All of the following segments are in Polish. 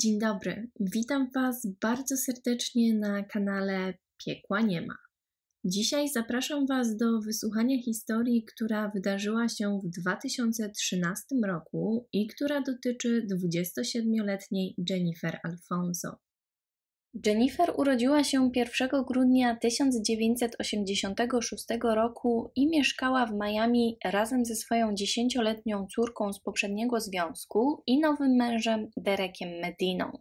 Dzień dobry, witam Was bardzo serdecznie na kanale Piekła Nie ma. Dzisiaj zapraszam Was do wysłuchania historii, która wydarzyła się w 2013 roku i która dotyczy 27-letniej Jennifer Alfonso. Jennifer urodziła się 1 grudnia 1986 roku i mieszkała w Miami razem ze swoją dziesięcioletnią córką z poprzedniego związku i nowym mężem Derekiem Mediną.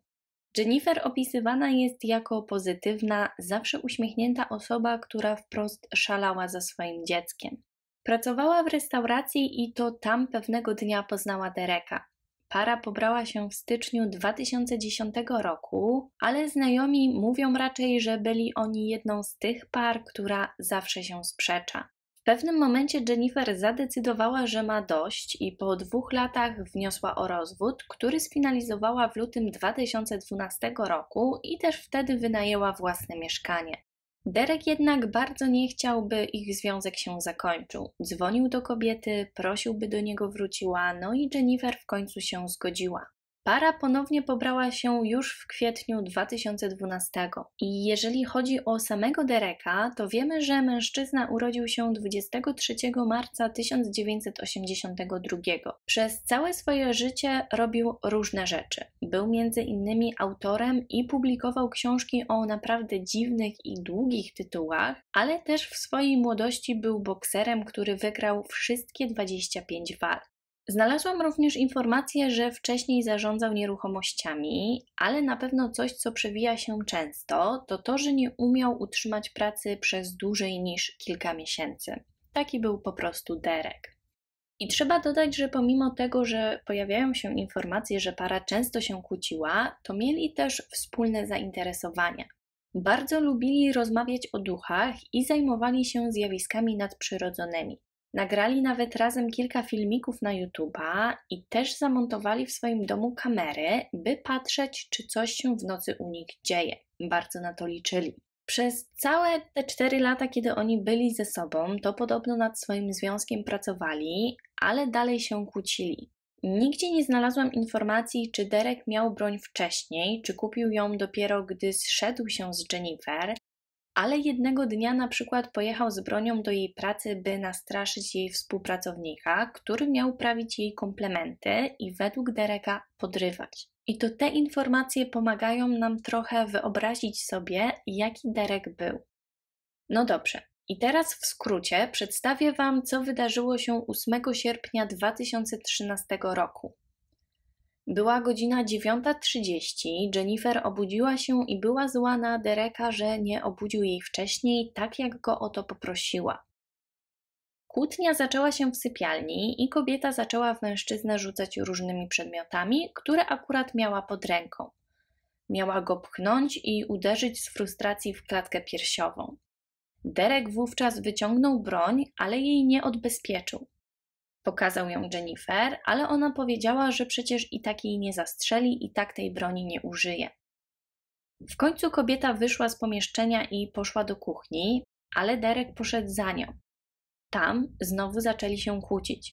Jennifer opisywana jest jako pozytywna, zawsze uśmiechnięta osoba, która wprost szalała za swoim dzieckiem. Pracowała w restauracji i to tam pewnego dnia poznała Dereka. Para pobrała się w styczniu 2010 roku, ale znajomi mówią raczej, że byli oni jedną z tych par, która zawsze się sprzecza. W pewnym momencie Jennifer zadecydowała, że ma dość i po dwóch latach wniosła o rozwód, który sfinalizowała w lutym 2012 roku i też wtedy wynajęła własne mieszkanie. Derek jednak bardzo nie chciał, by ich związek się zakończył. Dzwonił do kobiety, prosił, by do niego wróciła, no i Jennifer w końcu się zgodziła. Para ponownie pobrała się już w kwietniu 2012 i jeżeli chodzi o samego Dereka, to wiemy, że mężczyzna urodził się 23 marca 1982. Przez całe swoje życie robił różne rzeczy. Był między innymi autorem i publikował książki o naprawdę dziwnych i długich tytułach, ale też w swojej młodości był bokserem, który wygrał wszystkie 25 walk. Znalazłam również informację, że wcześniej zarządzał nieruchomościami, ale na pewno coś, co przewija się często, to to, że nie umiał utrzymać pracy przez dłużej niż kilka miesięcy. Taki był po prostu Derek. I trzeba dodać, że pomimo tego, że pojawiają się informacje, że para często się kłóciła, to mieli też wspólne zainteresowania. Bardzo lubili rozmawiać o duchach i zajmowali się zjawiskami nadprzyrodzonymi. Nagrali nawet razem kilka filmików na YouTube'a i też zamontowali w swoim domu kamery, by patrzeć, czy coś się w nocy u nich dzieje. Bardzo na to liczyli. Przez całe te cztery lata, kiedy oni byli ze sobą, to podobno nad swoim związkiem pracowali, ale dalej się kłócili. Nigdzie nie znalazłam informacji, czy Derek miał broń wcześniej, czy kupił ją dopiero gdy zszedł się z Jennifer, ale jednego dnia na przykład pojechał z bronią do jej pracy, by nastraszyć jej współpracownika, który miał prawić jej komplementy i według Dereka podrywać. I to te informacje pomagają nam trochę wyobrazić sobie, jaki Derek był. No dobrze. I teraz w skrócie przedstawię Wam, co wydarzyło się 8 sierpnia 2013 roku. Była godzina 9.30. Jennifer obudziła się i była zła na Dereka, że nie obudził jej wcześniej, tak jak go o to poprosiła. Kłótnia zaczęła się w sypialni i kobieta zaczęła w mężczyznę rzucać różnymi przedmiotami, które akurat miała pod ręką. Miała go pchnąć i uderzyć z frustracji w klatkę piersiową. Derek wówczas wyciągnął broń, ale jej nie odbezpieczył. Pokazał ją Jennifer, ale ona powiedziała, że przecież i tak jej nie zastrzeli, i tak tej broni nie użyje. W końcu kobieta wyszła z pomieszczenia i poszła do kuchni, ale Derek poszedł za nią. Tam znowu zaczęli się kłócić.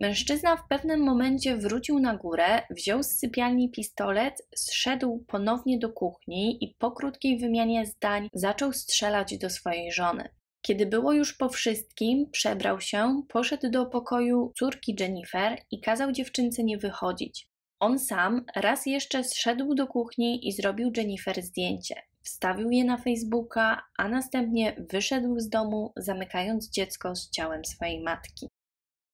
Mężczyzna w pewnym momencie wrócił na górę, wziął z sypialni pistolet, zszedł ponownie do kuchni i po krótkiej wymianie zdań zaczął strzelać do swojej żony. Kiedy było już po wszystkim, przebrał się, poszedł do pokoju córki Jennifer i kazał dziewczynce nie wychodzić. On sam raz jeszcze zszedł do kuchni i zrobił Jennifer zdjęcie. Wstawił je na Facebooka, a następnie wyszedł z domu, zamykając dziecko z ciałem swojej matki.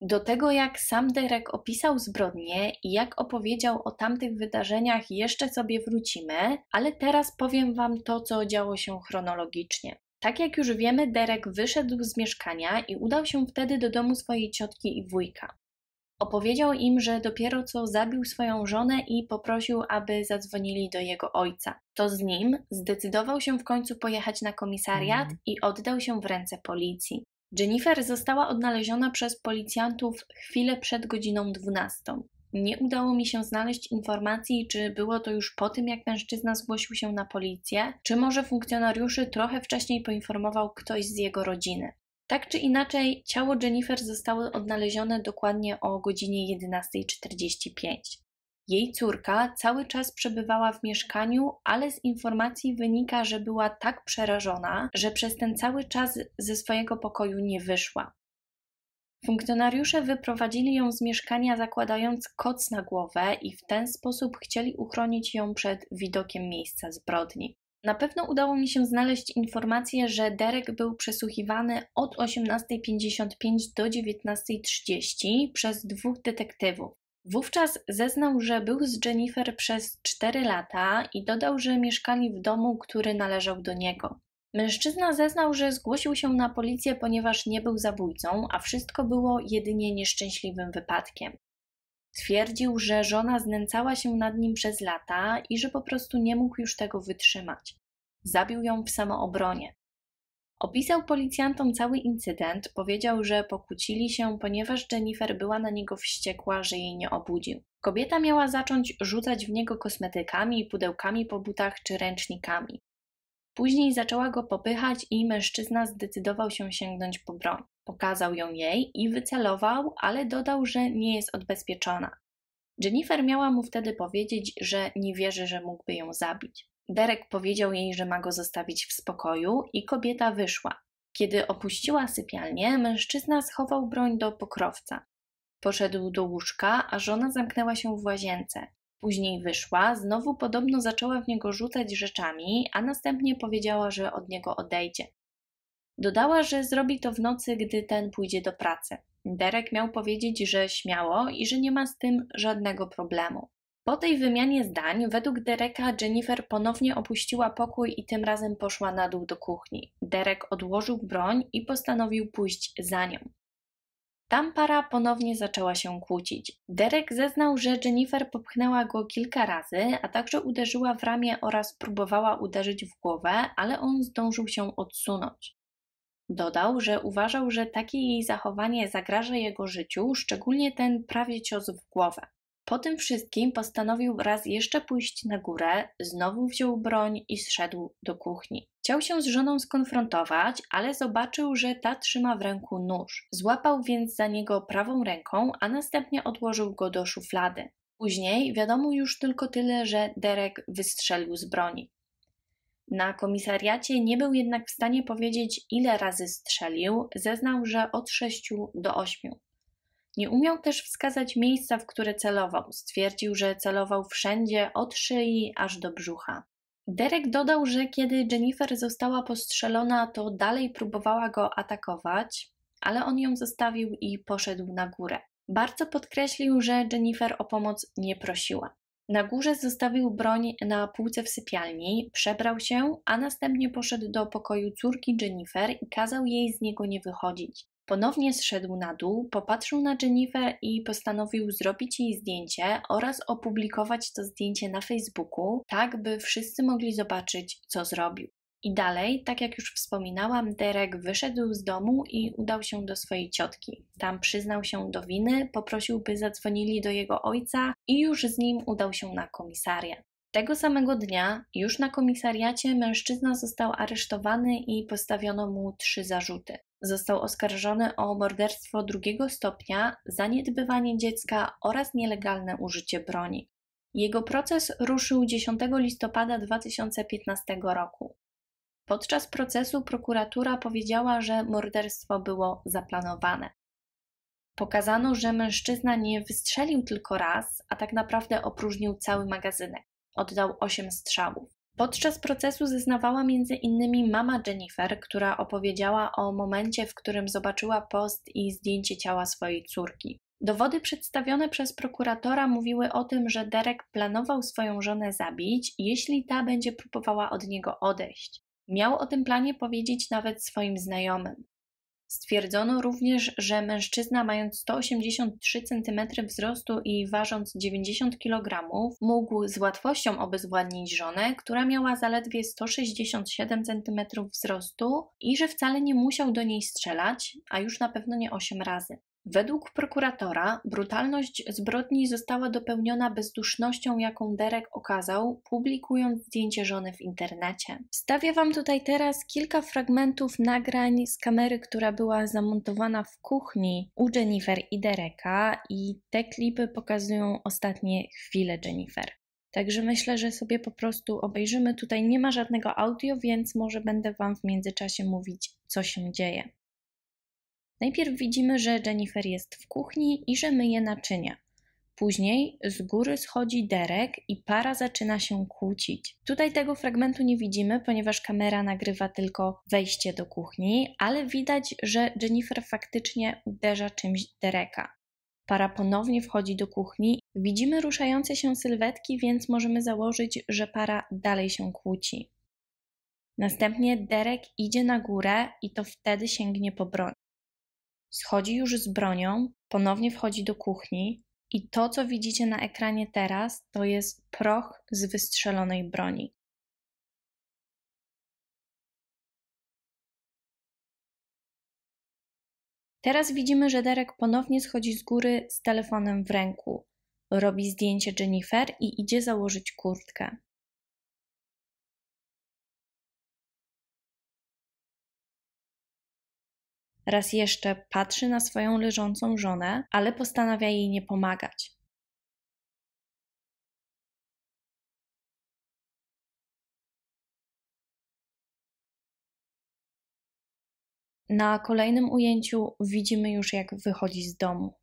Do tego, jak sam Derek opisał zbrodnię i jak opowiedział o tamtych wydarzeniach, jeszcze sobie wrócimy, ale teraz powiem Wam to, co działo się chronologicznie. Tak jak już wiemy, Derek wyszedł z mieszkania i udał się wtedy do domu swojej ciotki i wujka. Opowiedział im, że dopiero co zabił swoją żonę i poprosił, aby zadzwonili do jego ojca. To z nim zdecydował się w końcu pojechać na komisariat mhm. i oddał się w ręce policji. Jennifer została odnaleziona przez policjantów chwilę przed godziną 12. Nie udało mi się znaleźć informacji, czy było to już po tym, jak mężczyzna zgłosił się na policję, czy może funkcjonariuszy trochę wcześniej poinformował ktoś z jego rodziny. Tak czy inaczej, ciało Jennifer zostało odnalezione dokładnie o godzinie 11.45. Jej córka cały czas przebywała w mieszkaniu, ale z informacji wynika, że była tak przerażona, że przez ten cały czas ze swojego pokoju nie wyszła. Funkcjonariusze wyprowadzili ją z mieszkania zakładając koc na głowę i w ten sposób chcieli uchronić ją przed widokiem miejsca zbrodni. Na pewno udało mi się znaleźć informację, że Derek był przesłuchiwany od 18.55 do 19.30 przez dwóch detektywów. Wówczas zeznał, że był z Jennifer przez 4 lata i dodał, że mieszkali w domu, który należał do niego. Mężczyzna zeznał, że zgłosił się na policję, ponieważ nie był zabójcą, a wszystko było jedynie nieszczęśliwym wypadkiem. Twierdził, że żona znęcała się nad nim przez lata i że po prostu nie mógł już tego wytrzymać. Zabił ją w samoobronie. Opisał policjantom cały incydent, powiedział, że pokłócili się, ponieważ Jennifer była na niego wściekła, że jej nie obudził. Kobieta miała zacząć rzucać w niego kosmetykami, pudełkami po butach czy ręcznikami. Później zaczęła go popychać i mężczyzna zdecydował się sięgnąć po broń. Pokazał ją jej i wycelował, ale dodał, że nie jest odbezpieczona. Jennifer miała mu wtedy powiedzieć, że nie wierzy, że mógłby ją zabić. Derek powiedział jej, że ma go zostawić w spokoju i kobieta wyszła. Kiedy opuściła sypialnię, mężczyzna schował broń do pokrowca. Poszedł do łóżka, a żona zamknęła się w łazience. Później wyszła, znowu podobno zaczęła w niego rzucać rzeczami, a następnie powiedziała, że od niego odejdzie. Dodała, że zrobi to w nocy, gdy ten pójdzie do pracy. Derek miał powiedzieć, że śmiało i że nie ma z tym żadnego problemu. Po tej wymianie zdań, według Dereka, Jennifer ponownie opuściła pokój i tym razem poszła na dół do kuchni. Derek odłożył broń i postanowił pójść za nią. Tam para ponownie zaczęła się kłócić. Derek zeznał, że Jennifer popchnęła go kilka razy, a także uderzyła w ramię oraz próbowała uderzyć w głowę, ale on zdążył się odsunąć. Dodał, że uważał, że takie jej zachowanie zagraża jego życiu, szczególnie ten prawie cios w głowę. Po tym wszystkim postanowił raz jeszcze pójść na górę, znowu wziął broń i zszedł do kuchni. Chciał się z żoną skonfrontować, ale zobaczył, że ta trzyma w ręku nóż. Złapał więc za niego prawą ręką, a następnie odłożył go do szuflady. Później wiadomo już tylko tyle, że Derek wystrzelił z broni. Na komisariacie nie był jednak w stanie powiedzieć, ile razy strzelił, zeznał, że od 6 do 8. Nie umiał też wskazać miejsca, w które celował. Stwierdził, że celował wszędzie, od szyi aż do brzucha. Derek dodał, że kiedy Jennifer została postrzelona, to dalej próbowała go atakować, ale on ją zostawił i poszedł na górę. Bardzo podkreślił, że Jennifer o pomoc nie prosiła. Na górze zostawił broń na półce w sypialni, przebrał się, a następnie poszedł do pokoju córki Jennifer i kazał jej z niego nie wychodzić. Ponownie zszedł na dół, popatrzył na Jennifer i postanowił zrobić jej zdjęcie oraz opublikować to zdjęcie na Facebooku, tak by wszyscy mogli zobaczyć, co zrobił. I dalej, tak jak już wspominałam, Derek wyszedł z domu i udał się do swojej ciotki. Tam przyznał się do winy, poprosił, by zadzwonili do jego ojca i już z nim udał się na komisariat. Tego samego dnia, już na komisariacie, mężczyzna został aresztowany i postawiono mu trzy zarzuty. Został oskarżony o morderstwo drugiego stopnia, zaniedbywanie dziecka oraz nielegalne użycie broni. Jego proces ruszył 10 listopada 2015 roku. Podczas procesu prokuratura powiedziała, że morderstwo było zaplanowane. Pokazano, że mężczyzna nie wystrzelił tylko raz, a tak naprawdę opróżnił cały magazynek. Oddał 8 strzałów. Podczas procesu zeznawała między innymi mama Jennifer, która opowiedziała o momencie, w którym zobaczyła post i zdjęcie ciała swojej córki. Dowody przedstawione przez prokuratora mówiły o tym, że Derek planował swoją żonę zabić, jeśli ta będzie próbowała od niego odejść. Miał o tym planie powiedzieć nawet swoim znajomym. Stwierdzono również, że mężczyzna mając 183 cm wzrostu i ważąc 90 kg mógł z łatwością obezwładnić żonę, która miała zaledwie 167 cm wzrostu i że wcale nie musiał do niej strzelać, a już na pewno nie 8 razy. Według prokuratora brutalność zbrodni została dopełniona bezdusznością, jaką Derek okazał, publikując zdjęcie żony w internecie. Wstawię Wam tutaj teraz kilka fragmentów nagrań z kamery, która była zamontowana w kuchni u Jennifer i Dereka, i te klipy pokazują ostatnie chwile Jennifer. Także myślę, że sobie po prostu obejrzymy. Tutaj nie ma żadnego audio, więc może będę Wam w międzyczasie mówić, co się dzieje. Najpierw widzimy, że Jennifer jest w kuchni i że myje naczynia. Później z góry schodzi Derek i para zaczyna się kłócić. Tutaj tego fragmentu nie widzimy, ponieważ kamera nagrywa tylko wejście do kuchni, ale widać, że Jennifer faktycznie uderza czymś Dereka. Para ponownie wchodzi do kuchni. Widzimy ruszające się sylwetki, więc możemy założyć, że para dalej się kłóci. Następnie Derek idzie na górę i to wtedy sięgnie po broń. Schodzi już z bronią, ponownie wchodzi do kuchni i to, co widzicie na ekranie teraz, to jest proch z wystrzelonej broni. Teraz widzimy, że Derek ponownie schodzi z góry z telefonem w ręku. Robi zdjęcie Jennifer i idzie założyć kurtkę. Raz jeszcze patrzy na swoją leżącą żonę, ale postanawia jej nie pomagać. Na kolejnym ujęciu widzimy już, jak wychodzi z domu.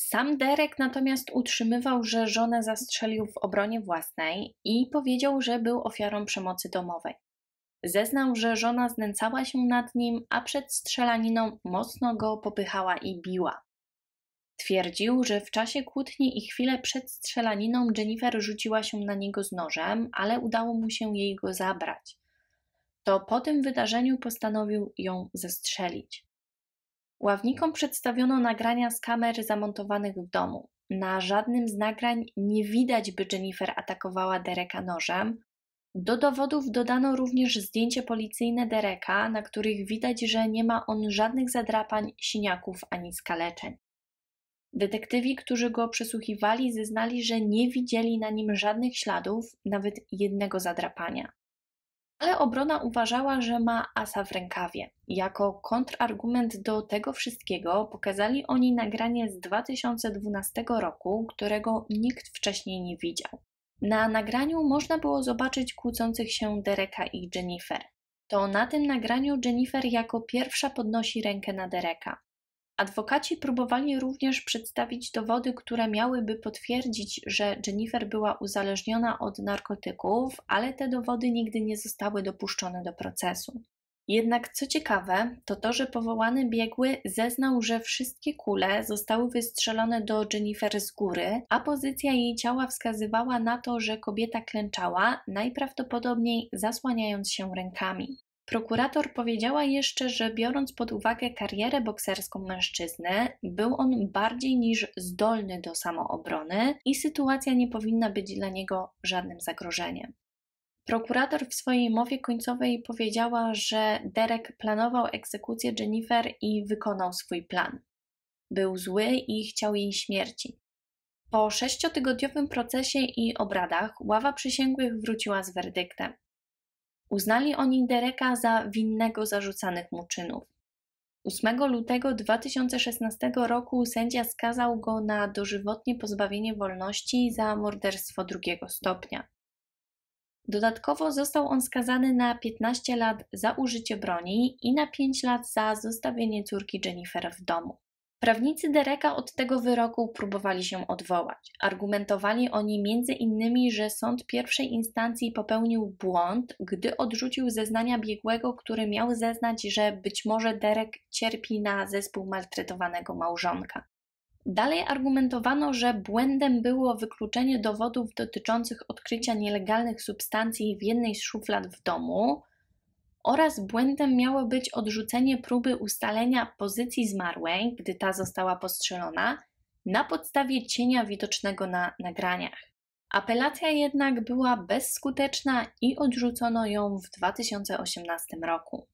Sam Derek natomiast utrzymywał, że żonę zastrzelił w obronie własnej i powiedział, że był ofiarą przemocy domowej. Zeznał, że żona znęcała się nad nim, a przed strzelaniną mocno go popychała i biła. Twierdził, że w czasie kłótni i chwilę przed strzelaniną Jennifer rzuciła się na niego z nożem, ale udało mu się jej go zabrać. To po tym wydarzeniu postanowił ją zastrzelić. Ławnikom przedstawiono nagrania z kamer zamontowanych w domu. Na żadnym z nagrań nie widać, by Jennifer atakowała Dereka nożem. Do dowodów dodano również zdjęcie policyjne Dereka, na których widać, że nie ma on żadnych zadrapań, siniaków ani skaleczeń. Detektywi, którzy go przesłuchiwali, zeznali, że nie widzieli na nim żadnych śladów, nawet jednego zadrapania ale obrona uważała, że ma asa w rękawie. Jako kontrargument do tego wszystkiego pokazali oni nagranie z 2012 roku, którego nikt wcześniej nie widział. Na nagraniu można było zobaczyć kłócących się Dereka i Jennifer. To na tym nagraniu Jennifer jako pierwsza podnosi rękę na Dereka. Adwokaci próbowali również przedstawić dowody, które miałyby potwierdzić, że Jennifer była uzależniona od narkotyków, ale te dowody nigdy nie zostały dopuszczone do procesu. Jednak co ciekawe, to to, że powołany biegły zeznał, że wszystkie kule zostały wystrzelone do Jennifer z góry, a pozycja jej ciała wskazywała na to, że kobieta klęczała, najprawdopodobniej zasłaniając się rękami. Prokurator powiedziała jeszcze, że biorąc pod uwagę karierę bokserską mężczyzny, był on bardziej niż zdolny do samoobrony i sytuacja nie powinna być dla niego żadnym zagrożeniem. Prokurator w swojej mowie końcowej powiedziała, że Derek planował egzekucję Jennifer i wykonał swój plan. Był zły i chciał jej śmierci. Po sześciotygodniowym procesie i obradach ława przysięgłych wróciła z werdyktem. Uznali oni Dereka za winnego zarzucanych mu czynów. 8 lutego 2016 roku sędzia skazał go na dożywotnie pozbawienie wolności za morderstwo drugiego stopnia. Dodatkowo został on skazany na 15 lat za użycie broni i na 5 lat za zostawienie córki Jennifer w domu. Prawnicy Dereka od tego wyroku próbowali się odwołać. Argumentowali oni między innymi, że sąd pierwszej instancji popełnił błąd, gdy odrzucił zeznania biegłego, który miał zeznać, że być może Derek cierpi na zespół maltretowanego małżonka. Dalej argumentowano, że błędem było wykluczenie dowodów dotyczących odkrycia nielegalnych substancji w jednej z szuflad w domu, oraz błędem miało być odrzucenie próby ustalenia pozycji zmarłej, gdy ta została postrzelona, na podstawie cienia widocznego na nagraniach. Apelacja jednak była bezskuteczna i odrzucono ją w 2018 roku.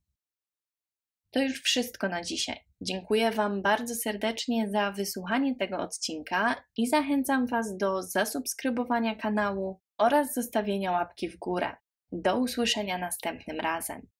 To już wszystko na dzisiaj. Dziękuję Wam bardzo serdecznie za wysłuchanie tego odcinka i zachęcam Was do zasubskrybowania kanału oraz zostawienia łapki w górę. Do usłyszenia następnym razem.